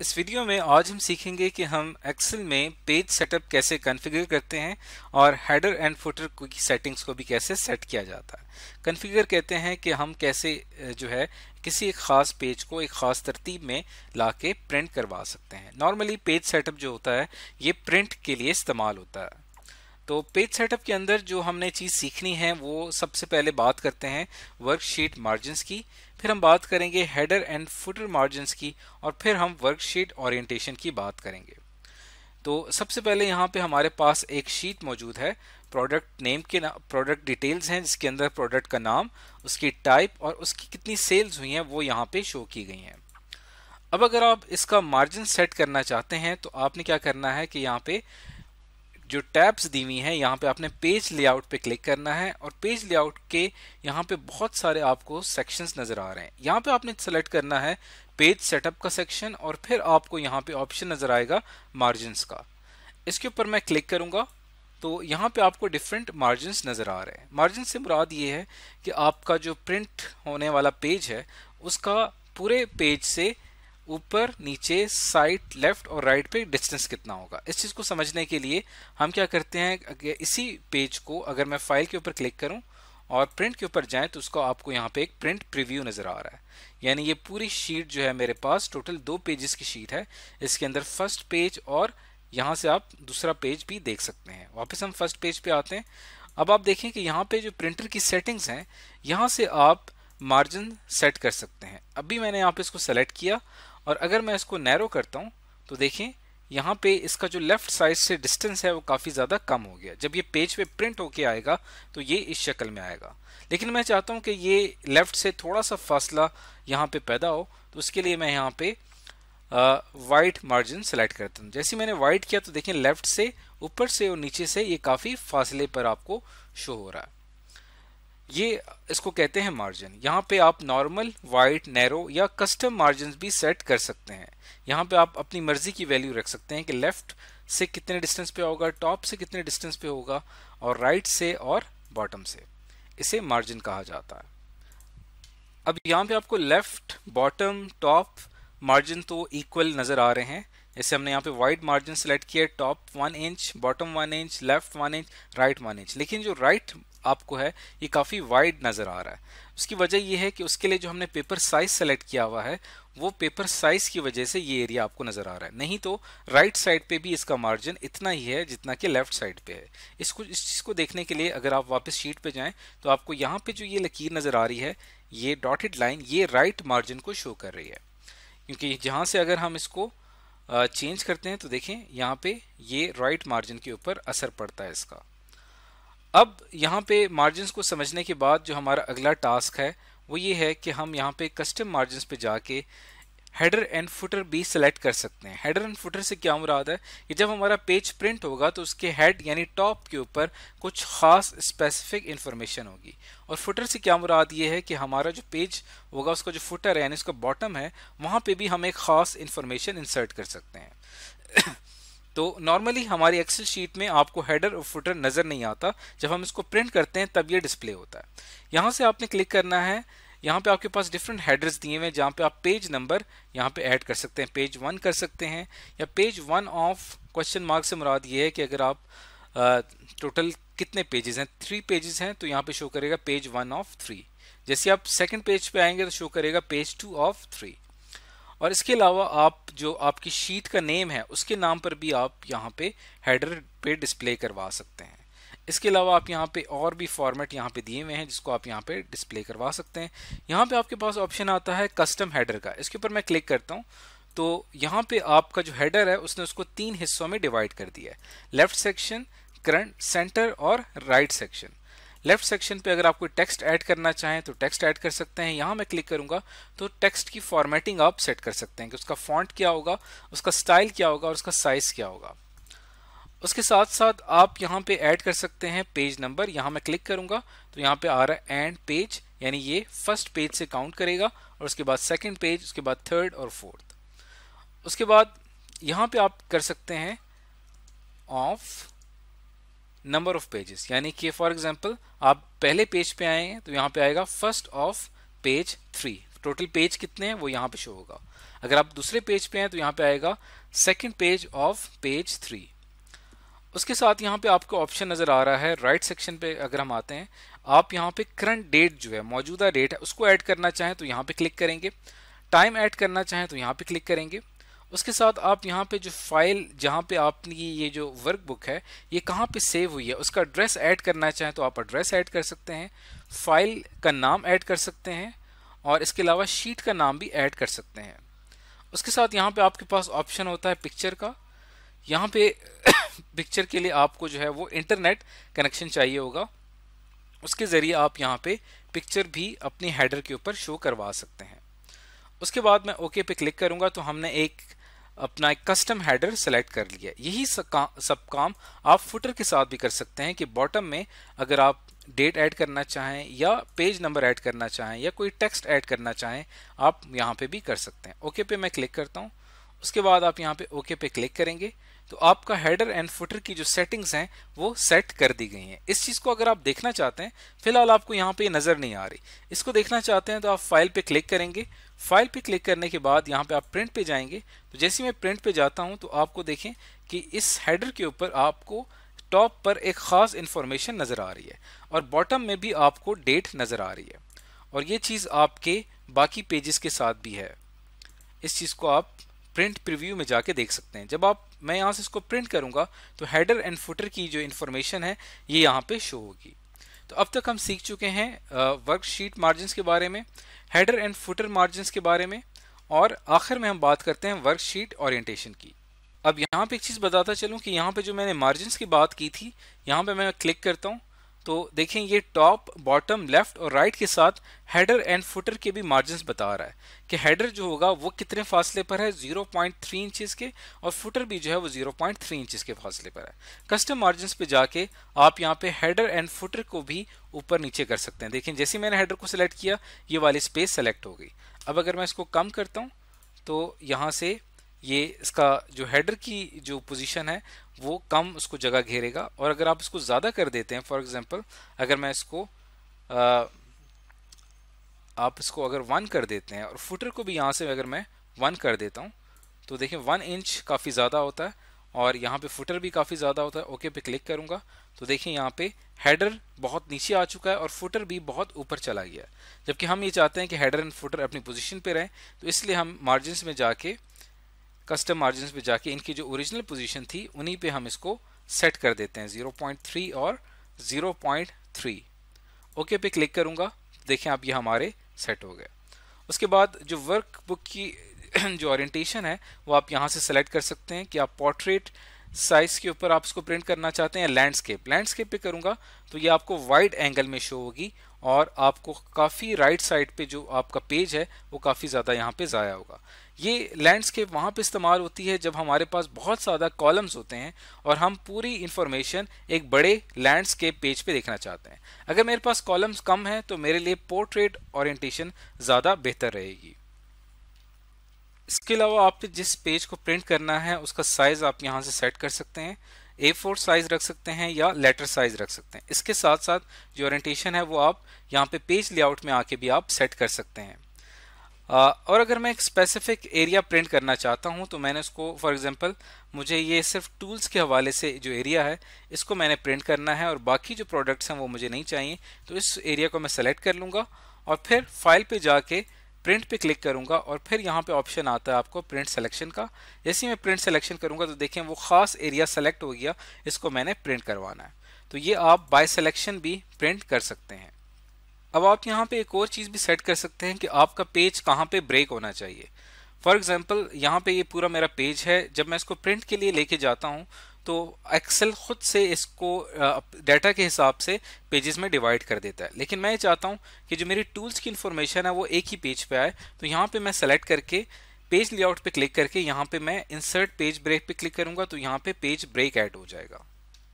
इस वीडियो में आज हम सीखेंगे कि हम एक्सेल में पेज सेटअप कैसे कॉन्फ़िगर करते हैं और हेडर एंड फुटर की सेटिंग्स को भी कैसे सेट किया जाता है कॉन्फ़िगर कहते हैं कि हम कैसे जो है किसी एक ख़ास पेज को एक ख़ास तरतीब में ला के प्रिंट करवा सकते हैं नॉर्मली पेज सेटअप जो होता है ये प्रिंट के लिए इस्तेमाल होता है तो पेज सेटअप के अंदर जो हमने चीज़ सीखनी है वो सबसे पहले बात करते हैं वर्कशीट मार्जिन्स की फिर हम बात करेंगे हेडर एंड फुटर मार्जिन्स की और फिर हम वर्कशीट ओरिएंटेशन की बात करेंगे तो सबसे पहले यहाँ पे हमारे पास एक शीट मौजूद है प्रोडक्ट नेम के प्रोडक्ट डिटेल्स हैं जिसके अंदर प्रोडक्ट का नाम उसकी टाइप और उसकी कितनी सेल्स हुई हैं वो यहाँ पे शो की गई हैं अब अगर आप इसका मार्जिन सेट करना चाहते हैं तो आपने क्या करना है कि यहाँ पे जो टैब्स दी हुई हैं यहाँ पे आपने पेज लेआउट पे क्लिक करना है और पेज लेआउट के यहाँ पे बहुत सारे आपको सेक्शंस नज़र आ रहे हैं यहाँ पे आपने सेलेक्ट करना है पेज सेटअप का सेक्शन और फिर आपको यहाँ पे ऑप्शन नज़र आएगा मार्जिनस का इसके ऊपर मैं क्लिक करूँगा तो यहाँ पे आपको डिफरेंट मार्जिनस नज़र आ रहे हैं मार्जिन से मुराद ये है कि आपका जो प्रिंट होने वाला पेज है उसका पूरे पेज से ऊपर नीचे साइड लेफ्ट और राइट पे डिस्टेंस कितना होगा इस चीज़ को समझने के लिए हम क्या करते हैं इसी पेज को अगर मैं फाइल के ऊपर क्लिक करूं और प्रिंट के ऊपर जाएं तो उसको आपको यहाँ पे एक प्रिंट प्रीव्यू नज़र आ रहा है यानी ये पूरी शीट जो है मेरे पास टोटल दो पेजेस की शीट है इसके अंदर फर्स्ट पेज और यहाँ से आप दूसरा पेज भी देख सकते हैं वापस हम फर्स्ट पेज पे आते हैं अब आप देखें कि यहाँ पे जो प्रिंटर की सेटिंग्स हैं यहाँ से आप मार्जिन सेट कर सकते हैं अभी मैंने यहाँ पे इसको सेलेक्ट किया और अगर मैं इसको नैरो करता हूँ तो देखें यहाँ पे इसका जो लेफ़्ट साइड से डिस्टेंस है वो काफ़ी ज़्यादा कम हो गया जब ये पेज पे प्रिंट होके आएगा तो ये इस शक्ल में आएगा लेकिन मैं चाहता हूँ कि ये लेफ़्ट से थोड़ा सा फासला यहाँ पे पैदा हो तो उसके लिए मैं यहाँ पे वाइट मार्जिन सेलेक्ट करता हूँ जैसे मैंने वाइट किया तो देखें लेफ़्ट से ऊपर से और नीचे से ये काफ़ी फासले पर आपको शो हो रहा है ये इसको कहते हैं मार्जिन यहाँ पे आप नॉर्मल वाइट नैरो या कस्टम मार्जिन भी सेट कर सकते हैं यहाँ पे आप अपनी मर्जी की वैल्यू रख सकते हैं कि लेफ्ट से कितने डिस्टेंस पे होगा टॉप से कितने डिस्टेंस पे होगा और राइट से और बॉटम से इसे मार्जिन कहा जाता है अब यहाँ पे आपको लेफ्ट बॉटम टॉप मार्जिन तो इक्वल नज़र आ रहे हैं जैसे हमने यहाँ पे वाइड मार्जिन सेलेक्ट किया top one inch bottom one inch left one inch right one inch लेकिन जो राइट right आपको है ये काफ़ी वाइड नज़र आ रहा है उसकी वजह ये है कि उसके लिए जो हमने पेपर साइज सेलेक्ट किया हुआ है वो पेपर साइज की वजह से ये एरिया आपको नज़र आ रहा है नहीं तो राइट साइड पे भी इसका मार्जिन इतना ही है जितना कि लेफ्ट साइड पे है इसको इस चीज़ को देखने के लिए अगर आप वापस शीट पे जाएं तो आपको यहाँ पे जो ये लकीर नज़र आ रही है ये डॉटेड लाइन ये राइट मार्जिन को शो कर रही है क्योंकि जहाँ से अगर हम इसको चेंज करते हैं तो देखें यहाँ पे ये राइट मार्जिन के ऊपर असर पड़ता है इसका अब यहाँ पे मार्जिन को समझने के बाद जो हमारा अगला टास्क है वो ये है कि हम यहाँ पे कस्टम मार्जिन पे जाके हेडर एंड फुटर भी सिलेक्ट कर सकते हैं हेडर एंड फुटर से क्या मुराद है कि जब हमारा पेज प्रिंट होगा तो उसके हेड यानी टॉप के ऊपर कुछ खास स्पेसिफिक इन्फॉर्मेशन होगी और फुटर से क्या मुराद ये है कि हमारा जो पेज होगा उसका जो फुटर है यानी उसका बॉटम है वहाँ पे भी हम एक ख़ास इन्फॉर्मेशन इंसर्ट कर सकते हैं तो नॉर्मली हमारी एक्सेल शीट में आपको हेडर और फुटर नज़र नहीं आता जब हम इसको प्रिंट करते हैं तब ये डिस्प्ले होता है यहाँ से आपने क्लिक करना है यहाँ पे आपके पास डिफरेंट हेडर्स दिए हुए हैं जहाँ पे आप पेज नंबर यहाँ पे ऐड कर सकते हैं पेज वन कर सकते हैं या page one of question mark से मुराद ये है कि अगर आप टोटल uh, कितने पेजेस हैं थ्री पेजेस हैं तो यहाँ पे शो करेगा पेज वन ऑफ थ्री जैसे आप सेकंड पेज पे आएंगे तो शो करेगा पेज टू ऑफ थ्री और इसके अलावा आप जो आपकी शीट का नेम है उसके नाम पर भी आप यहाँ पे हेडर पे डिस्प्ले करवा सकते हैं इसके अलावा आप यहाँ पे और भी फॉर्मेट यहाँ पे दिए हुए हैं जिसको आप यहाँ पे डिस्प्ले करवा सकते हैं यहाँ पे आपके पास ऑप्शन आता है कस्टम हेडर का इसके ऊपर मैं क्लिक करता हूँ तो यहाँ पे आपका जो हेडर है उसने उसको तीन हिस्सों में डिवाइड कर दिया है लेफ्ट सेक्शन करंट सेंटर और right right section left section पे अगर आप कोई टेक्स्ट ऐड करना चाहें तो टेक्स्ट ऐड कर सकते हैं यहाँ मैं क्लिक करूँगा तो टेक्स्ट की फॉर्मेटिंग आप सेट कर सकते हैं कि उसका फॉन्ट क्या होगा उसका स्टाइल क्या होगा और उसका साइज़ क्या होगा उसके साथ साथ आप यहाँ पे ऐड कर सकते हैं पेज नंबर यहाँ मैं क्लिक करूँगा तो यहाँ पे आ रहा है एंड पेज यानी ये फर्स्ट पेज से काउंट करेगा और उसके बाद सेकेंड पेज उसके बाद थर्ड और फोर्थ उसके बाद यहाँ पे आप कर सकते हैं ऑफ नंबर ऑफ पेजेस यानी कि फॉर एग्जांपल आप पहले पेज पे आए हैं तो यहाँ पे आएगा first of page three total page कितने हैं वो यहाँ पे शो होगा अगर आप दूसरे पेज पे हैं तो यहाँ पे आएगा second page of page three उसके साथ यहाँ पे आपको ऑप्शन नज़र आ रहा है राइट right सेक्शन पे अगर हम आते हैं आप यहाँ पे करंट डेट जो है मौजूदा डेट है उसको ऐड करना चाहें तो यहाँ पे क्लिक करेंगे टाइम ऐड करना चाहें तो यहाँ पे क्लिक करेंगे उसके साथ आप यहाँ पे जो फाइल जहाँ पे आपकी ये जो वर्क बुक है ये कहाँ पे सेव हुई है उसका एड्रेस ऐड करना चाहें तो आप एड्रेस ऐड कर सकते हैं फाइल का नाम ऐड कर सकते हैं और इसके अलावा शीट का नाम भी ऐड कर सकते हैं उसके साथ यहाँ पे आपके पास ऑप्शन होता है पिक्चर का यहाँ पे पिक्चर के लिए आपको जो है वो इंटरनेट कनेक्शन चाहिए होगा उसके ज़रिए आप यहाँ पर पिक्चर भी अपनी हेडर के ऊपर शो करवा सकते हैं उसके बाद मैं ओके पे क्लिक करूंगा तो हमने एक अपना एक कस्टम हैडर सेलेक्ट कर लिया यही सब काम आप फुटर के साथ भी कर सकते हैं कि बॉटम में अगर आप डेट ऐड करना चाहें या पेज नंबर ऐड करना चाहें या कोई टेक्स्ट ऐड करना चाहें आप यहाँ पे भी कर सकते हैं ओके पे मैं क्लिक करता हूँ उसके बाद आप यहाँ पे ओके पे क्लिक करेंगे तो आपका हेडर एंड फुटर की जो सेटिंग्स हैं वो सेट कर दी गई हैं इस चीज़ को अगर आप देखना चाहते हैं फिलहाल आपको यहाँ पे नज़र नहीं आ रही इसको देखना चाहते हैं तो आप फाइल पे क्लिक करेंगे फाइल पे क्लिक करने के बाद यहाँ पे आप प्रिंट पे जाएंगे तो जैसे मैं प्रिंट पर जाता हूँ तो आपको देखें कि इस हेडर के ऊपर आपको टॉप पर एक ख़ास इन्फॉर्मेशन नज़र आ रही है और बॉटम में भी आपको डेट नज़र आ रही है और ये चीज़ आपके बाकी पेजेस के साथ भी है इस चीज़ को आप प्रिंट प्रिव्यू में जाके देख सकते हैं जब आप मैं यहाँ से इसको प्रिंट करूँगा तो हेडर एंड फुटर की जो इन्फॉर्मेशन है ये यहाँ पे शो होगी तो अब तक हम सीख चुके हैं वर्कशीट मार्जिन के बारे में हेडर एंड फुटर मार्जिन के बारे में और आखिर में हम बात करते हैं वर्कशीट ओरिएंटेशन की अब यहाँ पे एक चीज़ बताता चलूँ कि यहाँ पे जो मैंने मार्जिन की बात की थी यहाँ पे मैं क्लिक करता हूँ तो देखें ये टॉप बॉटम लेफ्ट और राइट के साथ हेडर एंड फुटर के भी मार्जिन बता रहा है कि हेडर जो होगा वो कितने फासले पर है 0.3 पॉइंट इंचज़ के और फुटर भी जो है वो 0.3 पॉइंट इंचिस के फासले पर है कस्टम मार्जिन पे जाके आप यहाँ पे हेडर एंड फुटर को भी ऊपर नीचे कर सकते हैं देखें जैसे मैंने हेडर को सिलेक्ट किया ये वाली स्पेस सेलेक्ट हो गई अब अगर मैं इसको कम करता हूँ तो यहाँ से ये इसका जो हेडर की जो पोजीशन है वो कम उसको जगह घेरेगा और अगर आप इसको ज़्यादा कर देते हैं फॉर एग्ज़ाम्पल अगर मैं इसको आ, आप इसको अगर वन कर देते हैं और फुटर को भी यहाँ से अगर मैं वन कर देता हूँ तो देखिए वन इंच काफ़ी ज़्यादा होता है और यहाँ पे फुटर भी काफ़ी ज़्यादा होता है ओके पे क्लिक करूँगा तो देखिए यहाँ पे हेडर बहुत नीचे आ चुका है और फुटर भी बहुत ऊपर चला गया जबकि हम ये चाहते हैं कि हेडर एंड फुटर अपनी पोजीशन पे रहें तो इसलिए हम मार्जिन में जाके कस्टम मार्जिन पे जाके इनकी जो ओरिजिनल पोजीशन थी उन्हीं पे हम इसको सेट कर देते हैं 0.3 और 0.3 ओके okay पे क्लिक करूँगा देखें आप ये हमारे सेट हो गए उसके बाद जो वर्क बुक की जो ऑरेंटेशन है वो आप यहाँ से सेलेक्ट कर सकते हैं कि आप पोर्ट्रेट साइज़ के ऊपर आप इसको प्रिंट करना चाहते हैं लैंडस्केप लैंडस्केप पे करूंगा तो ये आपको वाइड एंगल में शो होगी और आपको काफ़ी राइट साइड पे जो आपका पेज है वो काफ़ी ज़्यादा यहाँ पे ज़ाया होगा ये लैंडस्केप वहाँ पे इस्तेमाल होती है जब हमारे पास बहुत ज़्यादा कॉलम्स होते हैं और हम पूरी इन्फॉर्मेशन एक बड़े लैंडस्केप पेज पे देखना चाहते हैं अगर मेरे पास कॉलम्स कम हैं तो मेरे लिए पोर्ट्रेट ओरिएंटेशन ज़्यादा बेहतर रहेगी इसके अलावा आप जिस पेज को प्रिंट करना है उसका साइज़ आप यहाँ से सेट कर सकते हैं ए फोर साइज रख सकते हैं या लेटर साइज रख सकते हैं इसके साथ साथ जो ओरिएंटेशन है वो आप यहाँ पे पेज लेआउट में आके भी आप सेट कर सकते हैं और अगर मैं एक स्पेसिफिक एरिया प्रिंट करना चाहता हूँ तो मैंने उसको फॉर एग्जांपल मुझे ये सिर्फ टूल्स के हवाले से जो एरिया है इसको मैंने प्रिंट करना है और बाकी जो प्रोडक्ट्स हैं वो मुझे नहीं चाहिए तो इस एरिया को मैं सेलेक्ट कर लूँगा और फिर फाइल पर जाके प्रिंट पे क्लिक करूंगा और फिर यहाँ पे ऑप्शन आता है आपको प्रिंट सिलेक्शन का जैसे ही मैं प्रिंट सिलेक्शन करूंगा तो देखें वो खास एरिया सेलेक्ट हो गया इसको मैंने प्रिंट करवाना है तो ये आप बाय सिलेक्शन भी प्रिंट कर सकते हैं अब आप यहाँ पे एक और चीज़ भी सेट कर सकते हैं कि आपका पेज कहाँ पे ब्रेक होना चाहिए फॉर एग्जाम्पल यहाँ पे ये पूरा मेरा पेज है जब मैं इसको प्रिंट के लिए लेके जाता हूँ तो एक्सेल खुद से इसको डाटा के हिसाब से पेजेस में डिवाइड कर देता है लेकिन मैं ये चाहता हूँ कि जो मेरी टूल्स की इन्फॉर्मेशन है वो एक ही पेज पे आए तो यहाँ पे मैं सेलेक्ट करके पेज लेआउट पे क्लिक करके यहाँ पे मैं इंसर्ट पेज ब्रेक पे क्लिक करूँगा तो यहाँ पे पेज ब्रेक ऐड हो जाएगा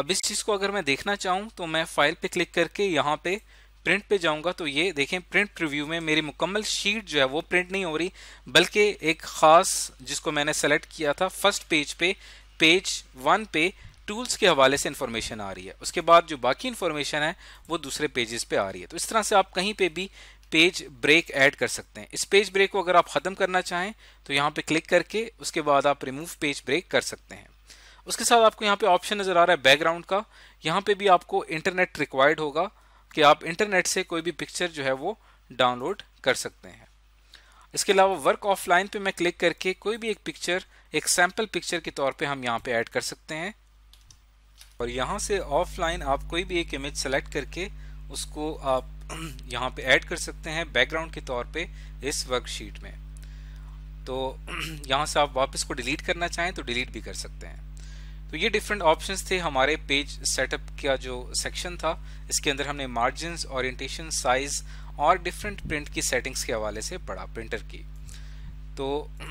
अब इस चीज़ को अगर मैं देखना चाहूँ तो मैं फाइल पे क्लिक करके यहाँ पे प्रिंट पे जाऊंगा तो ये देखें प्रिंट प्रिव्यू में मेरी मुकम्मल शीट जो है वो प्रिंट नहीं हो रही बल्कि एक ख़ास जिसको मैंने सेलेक्ट किया था फर्स्ट पेज पे पेज वन पे टूल्स के हवाले से इन्फॉर्मेशन आ रही है उसके बाद जो बाकी इन्फॉर्मेशन है वो दूसरे पेजेस पे आ रही है तो इस तरह से आप कहीं पे भी पेज ब्रेक ऐड कर सकते हैं इस पेज ब्रेक को अगर आप ख़त्म करना चाहें तो यहाँ पे क्लिक करके उसके बाद आप रिमूव पेज ब्रेक कर सकते हैं उसके साथ आपको यहाँ पे ऑप्शन नज़र आ रहा है बैकग्राउंड का यहाँ पे भी आपको इंटरनेट रिक्वायर्ड होगा कि आप इंटरनेट से कोई भी पिक्चर जो है वो डाउनलोड कर सकते हैं इसके अलावा वर्क ऑफलाइन पे मैं क्लिक करके कोई भी एक पिक्चर एक सैम्पल पिक्चर के तौर पे हम यहाँ पे ऐड कर सकते हैं और यहाँ से ऑफलाइन आप कोई भी एक इमेज सेलेक्ट करके उसको आप यहाँ पे ऐड कर सकते हैं बैकग्राउंड के तौर पे इस वर्कशीट में तो यहाँ से आप वापस को डिलीट करना चाहें तो डिलीट भी कर सकते हैं तो ये डिफरेंट ऑप्शन थे हमारे पेज सेटअप का जो सेक्शन था इसके अंदर हमने मार्जिन ऑरिएंटेशन साइज़ और डिफरेंट प्रिंट की सेटिंग्स के हवाले से पढ़ा प्रिंटर की तो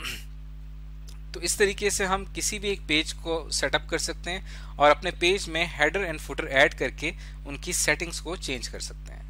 तो इस तरीके से हम किसी भी एक पेज को सेटअप कर सकते हैं और अपने पेज में हेडर एंड फुटर ऐड करके उनकी सेटिंग्स को चेंज कर सकते हैं